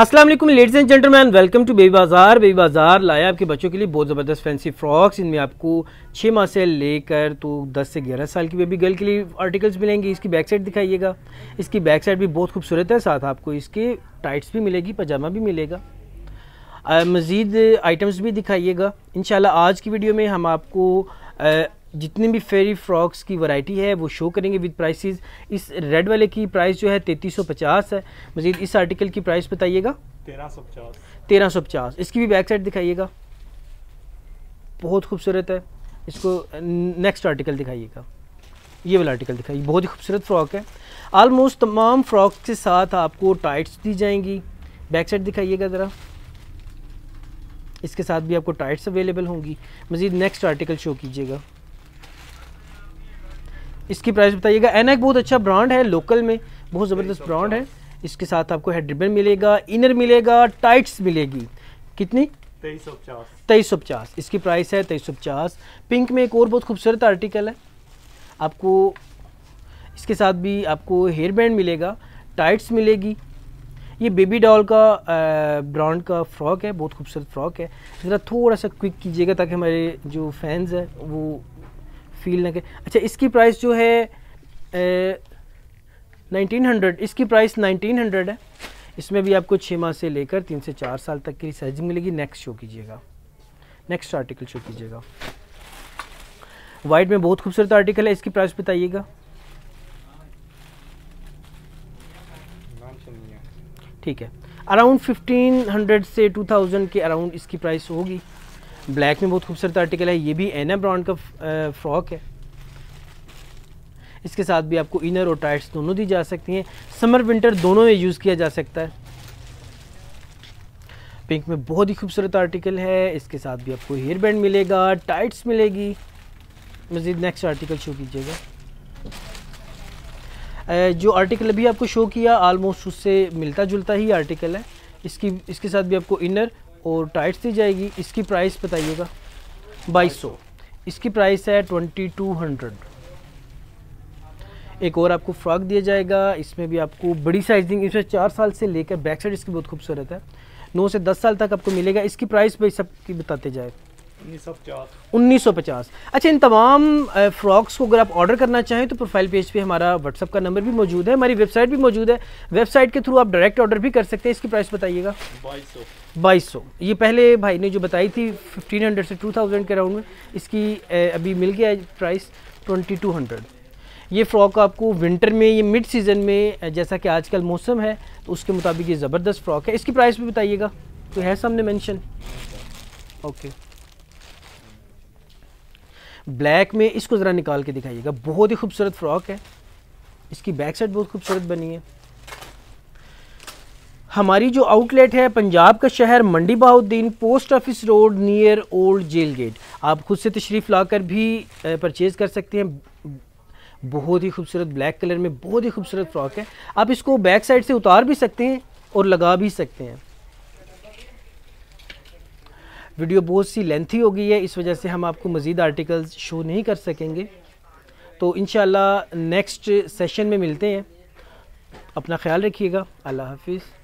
Aslam ladies and gentleman welcome to baby bazaar baby bazaar लाया आपके बच्चों के लिए बहुत ज़बरदस्त फैंसी फ्रॉक्स इनमें आपको छः माह से लेकर तो 10 से 11 साल की बेबी गर्ल के लिए आर्टिकल्स मिलेंगे इसकी बैक साइड दिखाइएगा इसकी बैक साइड भी बहुत खूबसूरत है साथ आपको इसके टाइट्स भी मिलेगी पजामा भी मिलेगा मज़ीद आइटम्स भी दिखाइएगा इन आज की वीडियो में हम आपको आ, जितने भी फेरी फ्रॉक्स की वैरायटी है वो शो करेंगे विद प्राइसेस इस रेड वाले की प्राइस जो है तैतीस सौ पचास है मजीद इस आर्टिकल की प्राइस बताइएगा तेरह सौ पचास तेरह सौ पचास इसकी भी बैक साइड दिखाइएगा बहुत खूबसूरत है इसको नेक्स्ट आर्टिकल दिखाइएगा ये वाला आर्टिकल दिखाइए बहुत ही खूबसूरत फ्रॉक है आलमोस्ट तमाम फ्रॉक के साथ आपको टाइट्स दी जाएंगी बैक साइड दिखाइएगा ज़रा इसके साथ भी आपको टाइट्स अवेलेबल होंगी मज़ीद नेक्स्ट आर्टिकल शो कीजिएगा इसकी प्राइस बताइएगा एनएक बहुत अच्छा ब्रांड है लोकल में बहुत ज़बरदस्त ब्रांड है इसके साथ आपको हेड रिबन मिलेगा इनर मिलेगा टाइट्स मिलेगी कितनी तेईस सौ पचास इसकी प्राइस है तेईस सौ पचास पिंक में एक और बहुत खूबसूरत आर्टिकल है आपको इसके साथ भी आपको हेयर बैंड मिलेगा टाइट्स मिलेगी ये बेबी डॉल का ब्रांड का फ्रॉक है बहुत खूबसूरत फ्रॉक है ज़रा थोड़ा सा क्विक कीजिएगा ताकि हमारे जो फैंस हैं वो फील ना करें अच्छा इसकी प्राइस जो है नाइनटीन हंड्रेड इसकी प्राइस नाइनटीन हंड्रेड है इसमें भी आपको छः माह से लेकर तीन से चार साल तक की साइजिंग मिलेगी नेक्स्ट शो कीजिएगा नेक्स्ट आर्टिकल शो कीजिएगा वाइट में बहुत खूबसूरत आर्टिकल है इसकी प्राइस बताइएगा ठीक है अराउंड 1500 से 2000 के अराउंड इसकी प्राइस होगी ब्लैक में बहुत खूबसूरत आर्टिकल है ये भी एना ब्रांड का फ्रॉक है इसके साथ भी आपको इनर और टाइट्स दोनों दी जा सकती हैं समर विंटर दोनों में यूज़ किया जा सकता है पिंक में बहुत ही खूबसूरत आर्टिकल है इसके साथ भी आपको हेयर बैंड मिलेगा टाइट्स मिलेगी मज़ीद नेक्स्ट आर्टिकल शो कीजिएगा जो आर्टिकल अभी आपको शो किया आलमोस्ट उससे मिलता जुलता ही आर्टिकल है इसकी इसके साथ भी आपको इनर और टाइट्स दी जाएगी इसकी प्राइस बताइएगा बाईस सौ इसकी प्राइस है ट्वेंटी टू हंड्रेड एक और आपको फ्रॉक दिया जाएगा इसमें भी आपको बड़ी साइजिंग इसमें चार साल से लेकर बैक साइड इसकी बहुत खूबसूरत है नौ से दस साल तक आपको मिलेगा इसकी प्राइस भाई सबकी बताते जाए उन्नीस सौ पचास अच्छा इन तमाम फ्रॉक्स को अगर आप ऑर्डर करना चाहें तो प्रोफाइल पेज पे हमारा व्हाट्सअप का नंबर भी मौजूद है हमारी वेबसाइट भी मौजूद है वेबसाइट के थ्रू आप डायरेक्ट ऑर्डर भी कर सकते हैं इसकी प्राइस बताइएगा बाईस बाईस ये पहले भाई ने जो बताई थी 1500 से 2000 के राउंड में इसकी अभी मिल गया प्राइस 2200 ये फ्रॉक आपको विंटर में ये मिड सीज़न में जैसा कि आजकल मौसम है तो उसके मुताबिक ये ज़बरदस्त फ्रॉक है इसकी प्राइस भी बताइएगा तो है सामने मेंशन ओके ब्लैक में इसको ज़रा निकाल के दिखाइएगा बहुत ही खूबसूरत फ्रॉक है इसकी बैक साइड बहुत खूबसूरत बनी है हमारी जो आउटलेट है पंजाब का शहर Mandi Bahauddin post office road near old jail gate आप खुद से तशरीफ़ लाकर भी परचेज़ कर सकते हैं बहुत ही खूबसूरत ब्लैक कलर में बहुत ही खूबसूरत फ्रॉक है आप इसको बैक साइड से उतार भी सकते हैं और लगा भी सकते हैं वीडियो बहुत सी लेंथी हो गई है इस वजह से हम आपको मज़ीद आर्टिकल्स शो नहीं कर सकेंगे तो इन नेक्स्ट सेशन में मिलते हैं अपना ख्याल रखिएगा अल्लाह हाफिज़